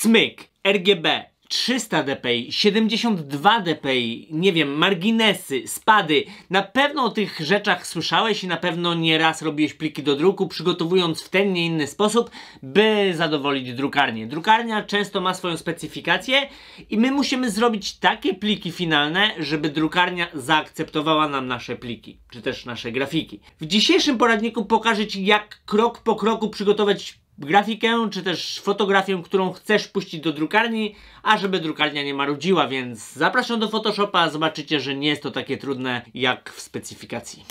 Smyk, RGB, 300 dpi, 72 dpi, nie wiem, marginesy, spady. Na pewno o tych rzeczach słyszałeś i na pewno nieraz robiłeś pliki do druku, przygotowując w ten nie inny sposób, by zadowolić drukarnię. Drukarnia często ma swoją specyfikację i my musimy zrobić takie pliki finalne, żeby drukarnia zaakceptowała nam nasze pliki, czy też nasze grafiki. W dzisiejszym poradniku pokażę Ci, jak krok po kroku przygotować grafikę czy też fotografię, którą chcesz puścić do drukarni, a żeby drukarnia nie marudziła, więc zapraszam do Photoshopa, zobaczycie, że nie jest to takie trudne jak w specyfikacji.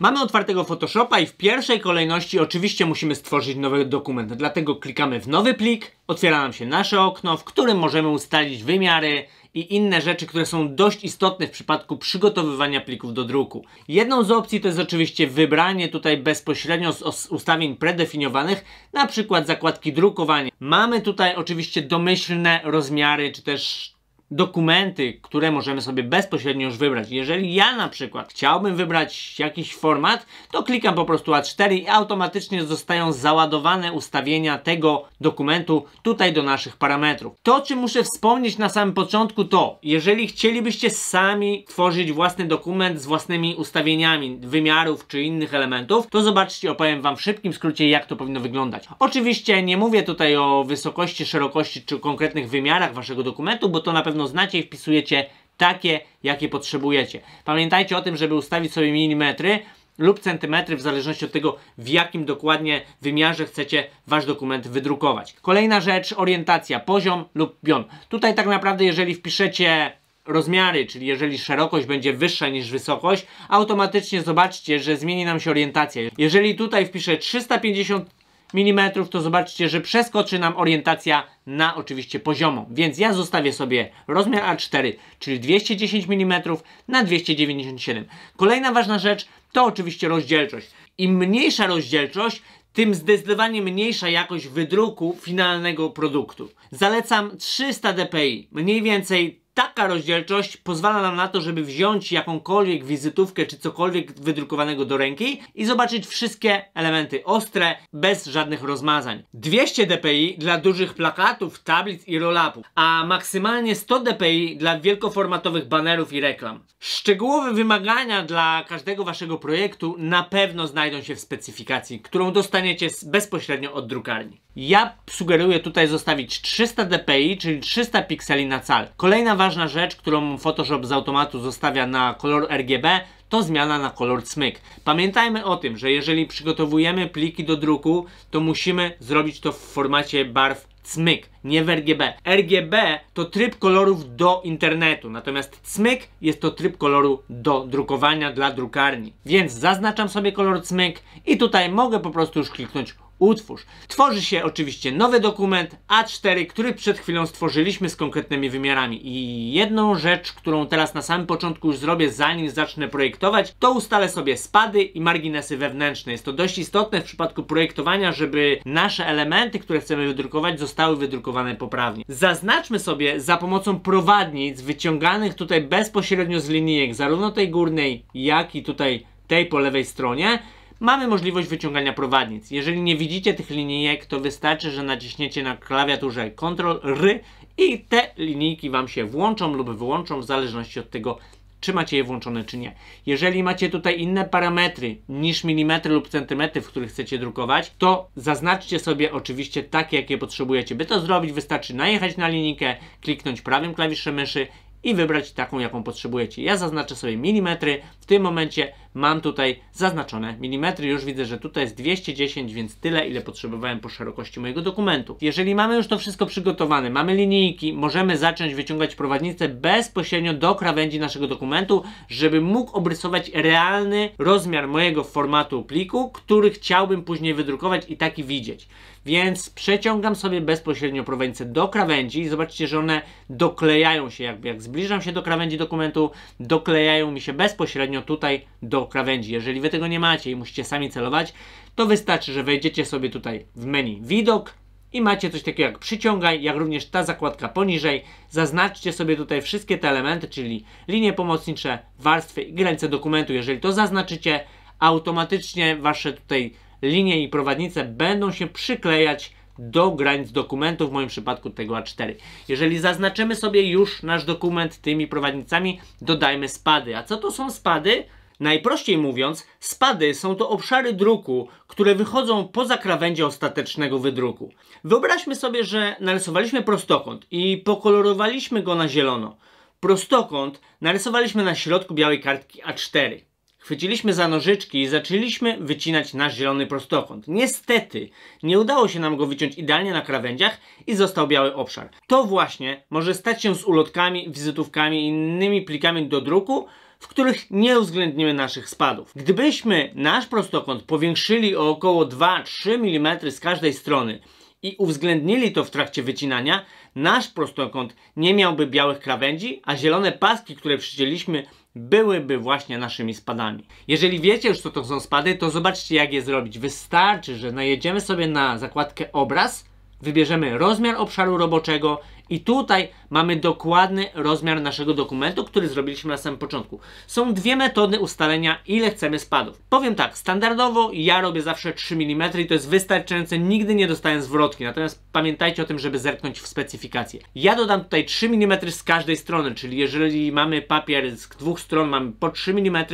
Mamy otwartego Photoshopa i w pierwszej kolejności oczywiście musimy stworzyć nowy dokument, dlatego klikamy w nowy plik, otwiera nam się nasze okno, w którym możemy ustalić wymiary, i inne rzeczy, które są dość istotne w przypadku przygotowywania plików do druku. Jedną z opcji to jest oczywiście wybranie tutaj bezpośrednio z ustawień predefiniowanych, na przykład zakładki drukowanie. Mamy tutaj oczywiście domyślne rozmiary, czy też dokumenty, które możemy sobie bezpośrednio już wybrać. Jeżeli ja na przykład chciałbym wybrać jakiś format, to klikam po prostu A4 i automatycznie zostają załadowane ustawienia tego dokumentu tutaj do naszych parametrów. To, o czym muszę wspomnieć na samym początku to, jeżeli chcielibyście sami tworzyć własny dokument z własnymi ustawieniami wymiarów czy innych elementów, to zobaczcie, opowiem Wam w szybkim skrócie, jak to powinno wyglądać. Oczywiście nie mówię tutaj o wysokości, szerokości czy konkretnych wymiarach Waszego dokumentu, bo to na pewno pewno znacie i wpisujecie takie, jakie potrzebujecie. Pamiętajcie o tym, żeby ustawić sobie milimetry lub centymetry, w zależności od tego, w jakim dokładnie wymiarze chcecie Wasz dokument wydrukować. Kolejna rzecz, orientacja, poziom lub pion. Tutaj tak naprawdę, jeżeli wpiszecie rozmiary, czyli jeżeli szerokość będzie wyższa niż wysokość, automatycznie zobaczcie, że zmieni nam się orientacja. Jeżeli tutaj wpiszę 350 mm, to zobaczcie, że przeskoczy nam orientacja na oczywiście poziomą. Więc ja zostawię sobie rozmiar A4, czyli 210 mm na 297. Kolejna ważna rzecz to oczywiście rozdzielczość. Im mniejsza rozdzielczość, tym zdecydowanie mniejsza jakość wydruku finalnego produktu. Zalecam 300 dpi, mniej więcej taka rozdzielczość pozwala nam na to, żeby wziąć jakąkolwiek wizytówkę czy cokolwiek wydrukowanego do ręki i zobaczyć wszystkie elementy ostre, bez żadnych rozmazań. 200 dpi dla dużych plakatów, tablic i roll-upów, a maksymalnie 100 dpi dla wielkoformatowych banerów i reklam. Szczegółowe wymagania dla każdego waszego projektu na pewno znajdą się w specyfikacji, którą dostaniecie bezpośrednio od drukarni. Ja sugeruję tutaj zostawić 300 dpi, czyli 300 pikseli na cal. Kolejna ważna ważna rzecz, którą Photoshop z automatu zostawia na kolor RGB, to zmiana na kolor cmyk. Pamiętajmy o tym, że jeżeli przygotowujemy pliki do druku, to musimy zrobić to w formacie barw cmyk, nie w RGB. RGB to tryb kolorów do internetu, natomiast cmyk jest to tryb koloru do drukowania dla drukarni. Więc zaznaczam sobie kolor cmyk i tutaj mogę po prostu już kliknąć utwórz. Tworzy się oczywiście nowy dokument A4, który przed chwilą stworzyliśmy z konkretnymi wymiarami. I jedną rzecz, którą teraz na samym początku już zrobię, zanim zacznę projektować, to ustalę sobie spady i marginesy wewnętrzne. Jest to dość istotne w przypadku projektowania, żeby nasze elementy, które chcemy wydrukować, zostały wydrukowane poprawnie. Zaznaczmy sobie za pomocą prowadnic wyciąganych tutaj bezpośrednio z linijek, zarówno tej górnej, jak i tutaj tej po lewej stronie, mamy możliwość wyciągania prowadnic. Jeżeli nie widzicie tych linijek, to wystarczy, że naciśniecie na klawiaturze Ctrl R i te linijki Wam się włączą lub wyłączą w zależności od tego, czy macie je włączone, czy nie. Jeżeli macie tutaj inne parametry niż milimetry lub centymetry, w których chcecie drukować, to zaznaczcie sobie oczywiście takie, jakie potrzebujecie. By to zrobić, wystarczy najechać na linijkę, kliknąć prawym klawiszem myszy i wybrać taką, jaką potrzebujecie. Ja zaznaczę sobie milimetry, tym momencie mam tutaj zaznaczone milimetry. Już widzę, że tutaj jest 210, więc tyle, ile potrzebowałem po szerokości mojego dokumentu. Jeżeli mamy już to wszystko przygotowane, mamy linijki, możemy zacząć wyciągać prowadnicę bezpośrednio do krawędzi naszego dokumentu, żeby mógł obrysować realny rozmiar mojego formatu pliku, który chciałbym później wydrukować i taki widzieć. Więc przeciągam sobie bezpośrednio prowadnicę do krawędzi. i Zobaczcie, że one doklejają się, jakby jak zbliżam się do krawędzi dokumentu, doklejają mi się bezpośrednio bezpośrednio tutaj do krawędzi. Jeżeli Wy tego nie macie i musicie sami celować, to wystarczy, że wejdziecie sobie tutaj w menu widok i macie coś takiego jak przyciągaj, jak również ta zakładka poniżej. Zaznaczcie sobie tutaj wszystkie te elementy, czyli linie pomocnicze, warstwy i granice dokumentu. Jeżeli to zaznaczycie, automatycznie Wasze tutaj linie i prowadnice będą się przyklejać do granic dokumentu, w moim przypadku tego A4. Jeżeli zaznaczymy sobie już nasz dokument tymi prowadnicami, dodajmy spady. A co to są spady? Najprościej mówiąc, spady są to obszary druku, które wychodzą poza krawędzie ostatecznego wydruku. Wyobraźmy sobie, że narysowaliśmy prostokąt i pokolorowaliśmy go na zielono. Prostokąt narysowaliśmy na środku białej kartki A4. Chwyciliśmy za nożyczki i zaczęliśmy wycinać nasz zielony prostokąt. Niestety, nie udało się nam go wyciąć idealnie na krawędziach i został biały obszar. To właśnie może stać się z ulotkami, wizytówkami i innymi plikami do druku, w których nie uwzględnimy naszych spadów. Gdybyśmy nasz prostokąt powiększyli o około 2-3 mm z każdej strony i uwzględnili to w trakcie wycinania, nasz prostokąt nie miałby białych krawędzi, a zielone paski, które przycięliśmy byłyby właśnie naszymi spadami. Jeżeli wiecie już co to są spady, to zobaczcie jak je zrobić. Wystarczy, że najedziemy sobie na zakładkę obraz, wybierzemy rozmiar obszaru roboczego i tutaj mamy dokładny rozmiar naszego dokumentu, który zrobiliśmy na samym początku. Są dwie metody ustalenia, ile chcemy spadów. Powiem tak, standardowo ja robię zawsze 3 mm i to jest wystarczające, nigdy nie dostaję zwrotki. Natomiast pamiętajcie o tym, żeby zerknąć w specyfikację. Ja dodam tutaj 3 mm z każdej strony, czyli jeżeli mamy papier z dwóch stron, mamy po 3 mm,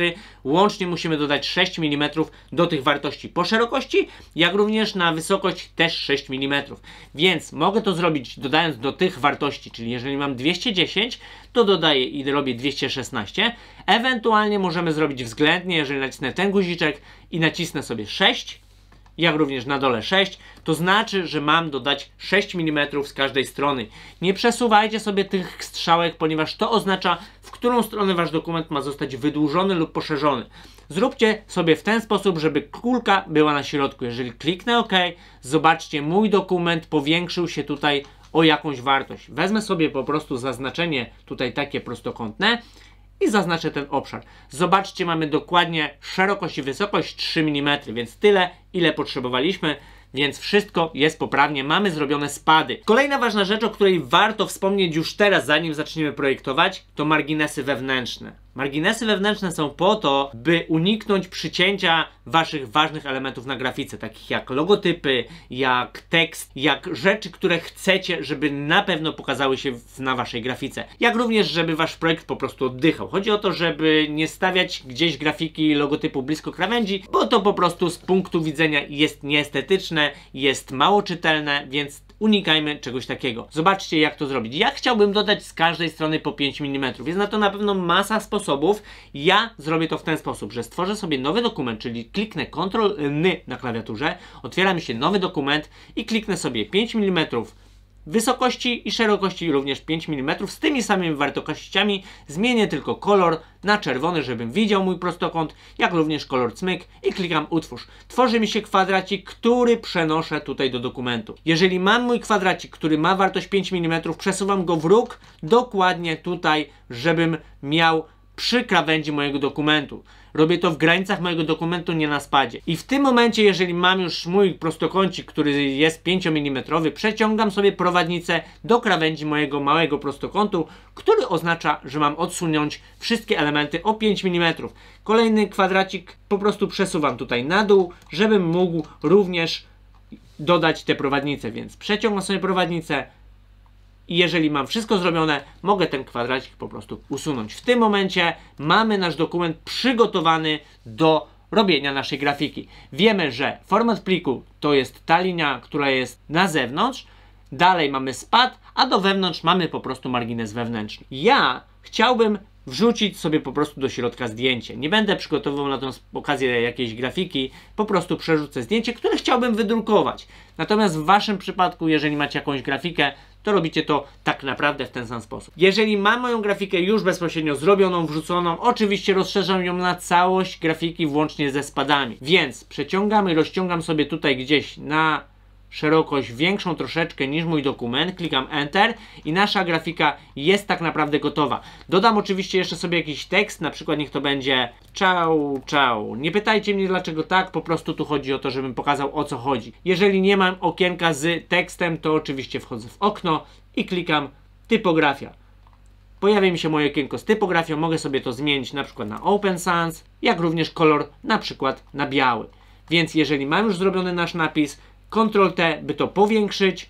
łącznie musimy dodać 6 mm do tych wartości po szerokości, jak również na wysokość też 6 mm. Więc mogę to zrobić dodając do tych wartości wartości, czyli jeżeli mam 210, to dodaję i robię 216. Ewentualnie możemy zrobić względnie, jeżeli nacisnę ten guziczek i nacisnę sobie 6, jak również na dole 6, to znaczy, że mam dodać 6 mm z każdej strony. Nie przesuwajcie sobie tych strzałek, ponieważ to oznacza, w którą stronę Wasz dokument ma zostać wydłużony lub poszerzony. Zróbcie sobie w ten sposób, żeby kulka była na środku. Jeżeli kliknę OK, zobaczcie, mój dokument powiększył się tutaj o jakąś wartość. Wezmę sobie po prostu zaznaczenie tutaj takie prostokątne i zaznaczę ten obszar. Zobaczcie, mamy dokładnie szerokość i wysokość 3 mm, więc tyle, ile potrzebowaliśmy więc wszystko jest poprawnie, mamy zrobione spady. Kolejna ważna rzecz, o której warto wspomnieć już teraz, zanim zaczniemy projektować, to marginesy wewnętrzne. Marginesy wewnętrzne są po to, by uniknąć przycięcia waszych ważnych elementów na grafice, takich jak logotypy, jak tekst, jak rzeczy, które chcecie, żeby na pewno pokazały się na waszej grafice. Jak również, żeby wasz projekt po prostu oddychał. Chodzi o to, żeby nie stawiać gdzieś grafiki logotypu blisko krawędzi, bo to po prostu z punktu widzenia jest nieestetyczne, jest mało czytelne, więc unikajmy czegoś takiego. Zobaczcie jak to zrobić. Ja chciałbym dodać z każdej strony po 5 mm. Jest na to na pewno masa sposobów. Ja zrobię to w ten sposób, że stworzę sobie nowy dokument, czyli kliknę Ctrl N na klawiaturze, otwiera mi się nowy dokument i kliknę sobie 5 mm wysokości i szerokości również 5 mm z tymi samymi wartościami. Zmienię tylko kolor na czerwony, żebym widział mój prostokąt, jak również kolor cmyk i klikam utwórz. Tworzy mi się kwadracik, który przenoszę tutaj do dokumentu. Jeżeli mam mój kwadracik, który ma wartość 5 mm, przesuwam go w róg dokładnie tutaj, żebym miał przy krawędzi mojego dokumentu robię to w granicach mojego dokumentu, nie na spadzie. I w tym momencie, jeżeli mam już mój prostokącik, który jest 5 mm, przeciągam sobie prowadnicę do krawędzi mojego małego prostokątu, który oznacza, że mam odsunąć wszystkie elementy o 5 mm. Kolejny kwadracik po prostu przesuwam tutaj na dół, żebym mógł również dodać te prowadnice, więc przeciągam sobie prowadnicę, i jeżeli mam wszystko zrobione, mogę ten kwadracik po prostu usunąć. W tym momencie mamy nasz dokument przygotowany do robienia naszej grafiki. Wiemy, że format pliku to jest ta linia, która jest na zewnątrz, dalej mamy spad, a do wewnątrz mamy po prostu margines wewnętrzny. Ja chciałbym wrzucić sobie po prostu do środka zdjęcie. Nie będę przygotowywał na tą okazję jakiejś grafiki, po prostu przerzucę zdjęcie, które chciałbym wydrukować. Natomiast w Waszym przypadku, jeżeli macie jakąś grafikę, to robicie to tak naprawdę w ten sam sposób. Jeżeli mam moją grafikę już bezpośrednio zrobioną, wrzuconą, oczywiście rozszerzam ją na całość grafiki włącznie ze spadami. Więc przeciągam i rozciągam sobie tutaj gdzieś na szerokość większą troszeczkę niż mój dokument, klikam Enter i nasza grafika jest tak naprawdę gotowa. Dodam oczywiście jeszcze sobie jakiś tekst, na przykład niech to będzie ciao, ciao. Nie pytajcie mnie dlaczego tak, po prostu tu chodzi o to, żebym pokazał o co chodzi. Jeżeli nie mam okienka z tekstem, to oczywiście wchodzę w okno i klikam typografia. Pojawia mi się moje okienko z typografią, mogę sobie to zmienić na przykład na Open Sans, jak również kolor na przykład na biały. Więc jeżeli mam już zrobiony nasz napis, Ctrl T, by to powiększyć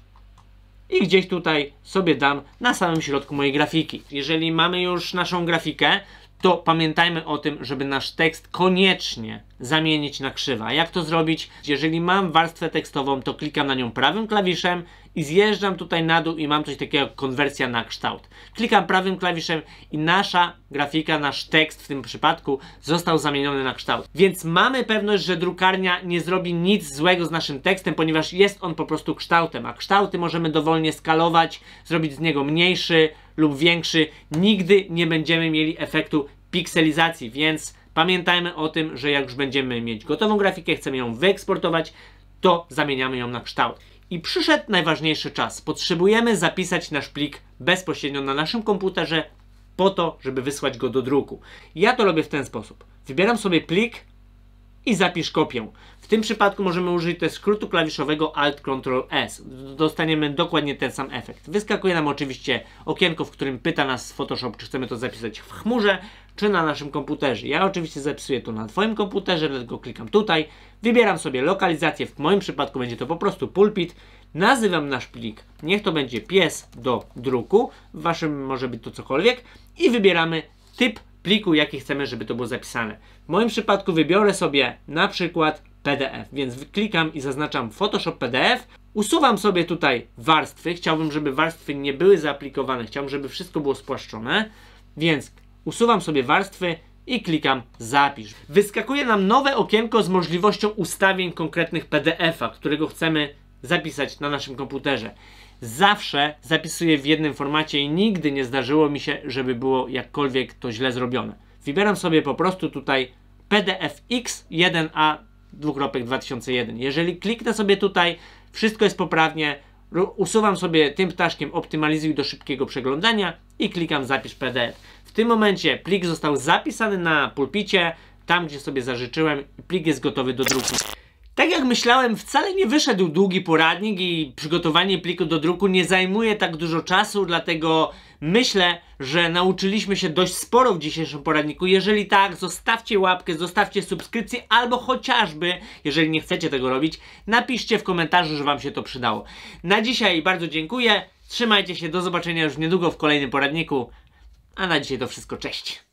i gdzieś tutaj sobie dam na samym środku mojej grafiki. Jeżeli mamy już naszą grafikę, to pamiętajmy o tym, żeby nasz tekst koniecznie zamienić na krzywa. Jak to zrobić? Jeżeli mam warstwę tekstową, to klikam na nią prawym klawiszem i zjeżdżam tutaj na dół i mam coś takiego jak konwersja na kształt. Klikam prawym klawiszem i nasza grafika, nasz tekst w tym przypadku został zamieniony na kształt. Więc mamy pewność, że drukarnia nie zrobi nic złego z naszym tekstem, ponieważ jest on po prostu kształtem, a kształty możemy dowolnie skalować, zrobić z niego mniejszy lub większy. Nigdy nie będziemy mieli efektu pikselizacji, więc pamiętajmy o tym, że jak już będziemy mieć gotową grafikę, chcemy ją wyeksportować, to zamieniamy ją na kształt. I przyszedł najważniejszy czas. Potrzebujemy zapisać nasz plik bezpośrednio na naszym komputerze po to, żeby wysłać go do druku. Ja to robię w ten sposób. Wybieram sobie plik i zapisz kopię. W tym przypadku możemy użyć też skrótu klawiszowego Alt Ctrl S. Dostaniemy dokładnie ten sam efekt. Wyskakuje nam oczywiście okienko, w którym pyta nas Photoshop, czy chcemy to zapisać w chmurze, czy na naszym komputerze. Ja oczywiście zapisuję to na Twoim komputerze, dlatego klikam tutaj. Wybieram sobie lokalizację, w moim przypadku będzie to po prostu pulpit. Nazywam nasz plik, niech to będzie pies do druku, w Waszym może być to cokolwiek. I wybieramy typ pliku, jaki chcemy, żeby to było zapisane. W moim przypadku wybiorę sobie na przykład PDF. Więc klikam i zaznaczam Photoshop PDF. Usuwam sobie tutaj warstwy. Chciałbym, żeby warstwy nie były zaaplikowane. Chciałbym, żeby wszystko było spłaszczone. Więc usuwam sobie warstwy i klikam zapisz. Wyskakuje nam nowe okienko z możliwością ustawień konkretnych PDF-a, którego chcemy zapisać na naszym komputerze. Zawsze zapisuję w jednym formacie i nigdy nie zdarzyło mi się, żeby było jakkolwiek to źle zrobione. Wybieram sobie po prostu tutaj PDFX 1A dwukropek 2001. Jeżeli kliknę sobie tutaj, wszystko jest poprawnie, usuwam sobie tym ptaszkiem optymalizuj do szybkiego przeglądania i klikam zapisz PDF. W tym momencie plik został zapisany na pulpicie, tam gdzie sobie zażyczyłem i plik jest gotowy do druku. Tak jak myślałem, wcale nie wyszedł długi poradnik i przygotowanie pliku do druku nie zajmuje tak dużo czasu, dlatego Myślę, że nauczyliśmy się dość sporo w dzisiejszym poradniku. Jeżeli tak, zostawcie łapkę, zostawcie subskrypcję albo chociażby, jeżeli nie chcecie tego robić, napiszcie w komentarzu, że Wam się to przydało. Na dzisiaj bardzo dziękuję. Trzymajcie się, do zobaczenia już niedługo w kolejnym poradniku. A na dzisiaj to wszystko, cześć!